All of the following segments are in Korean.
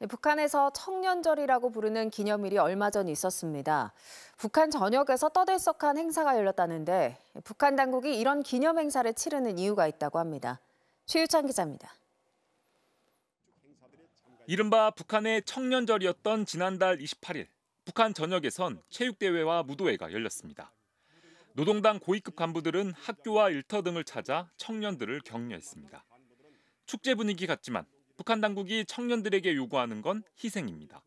네, 북한에서 청년절이라고 부르는 기념일이 얼마 전 있었습니다. 북한 전역에서 떠들썩한 행사가 열렸다는데 북한 당국이 이런 기념 행사를 치르는 이유가 있다고 합니다. 최유찬 기자입니다. 이른바 북한의 청년절이었던 지난달 28일 북한 전역에선 체육대회와 무도회가 열렸습니다. 노동당 고위급 간부들은 학교와 일터 등을 찾아 청년들을 격려했습니다. 축제 분위기 같지만 북한 당국이 청년들에게 요구하는 건 희생입니다.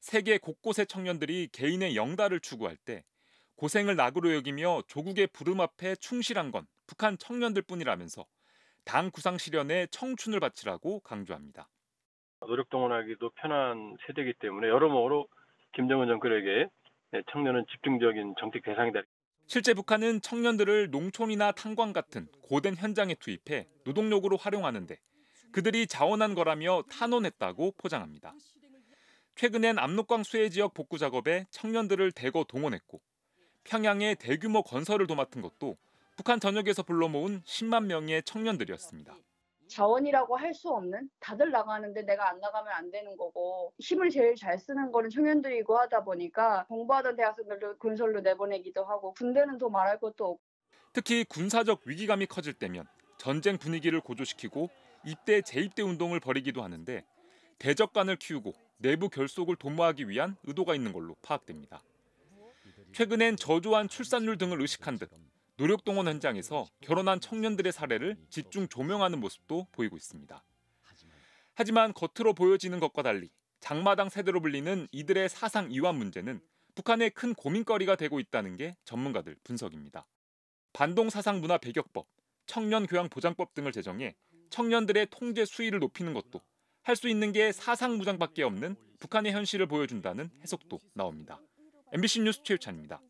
세계 곳곳의 청년들이 개인의 영달을 추구할 때 고생을 낙으로 여기며 조국의 부름 앞에 충실한 건 북한 청년들뿐이라면서 당 구상 실현에 청춘을 바치라고 강조합니다. 노력 동원하기도 편한 세대이기 때문에 여러모로 김정은 정권에게 청년은 집중적인 정책 대상이다. 실제 북한은 청년들을 농촌이나 탄광 같은 고된 현장에 투입해 노동력으로 활용하는데 그들이 자원한 거라며 탄원했다고 포장합니다. 최근엔 압록강 수해 지역 복구 작업에 청년들을 대거 동원했고 평양의 대규모 건설을 도맡은 것도 북한 전역에서 불러 모은 10만 명의 청년들이었습니다. 자원이라고 할 수 없는 다들 나가는데 내가 안 나가면 안 되는 거고 힘을 제일 잘 쓰는 거는 청년들이고 하다 보니까 공부하던 대학생들도 군설로 내보내기도 하고 군대는 더 말할 것도 없고 특히 군사적 위기감이 커질 때면 전쟁 분위기를 고조시키고 입대 재입대 운동을 벌이기도 하는데 대적관을 키우고 내부 결속을 도모하기 위한 의도가 있는 걸로 파악됩니다. 최근엔 저조한 출산율 등을 의식한 듯 노력동원 현장에서 결혼한 청년들의 사례를 집중 조명하는 모습도 보이고 있습니다. 하지만 겉으로 보여지는 것과 달리 장마당 세대로 불리는 이들의 사상 이완 문제는 북한의 큰 고민거리가 되고 있다는 게 전문가들 분석입니다. 반동 사상 문화 배격법, 청년 교양 보장법 등을 제정해 청년들의 통제 수위를 높이는 것도 할 수 있는 게 사상 무장밖에 없는 북한의 현실을 보여준다는 해석도 나옵니다. MBC 뉴스 최유찬입니다.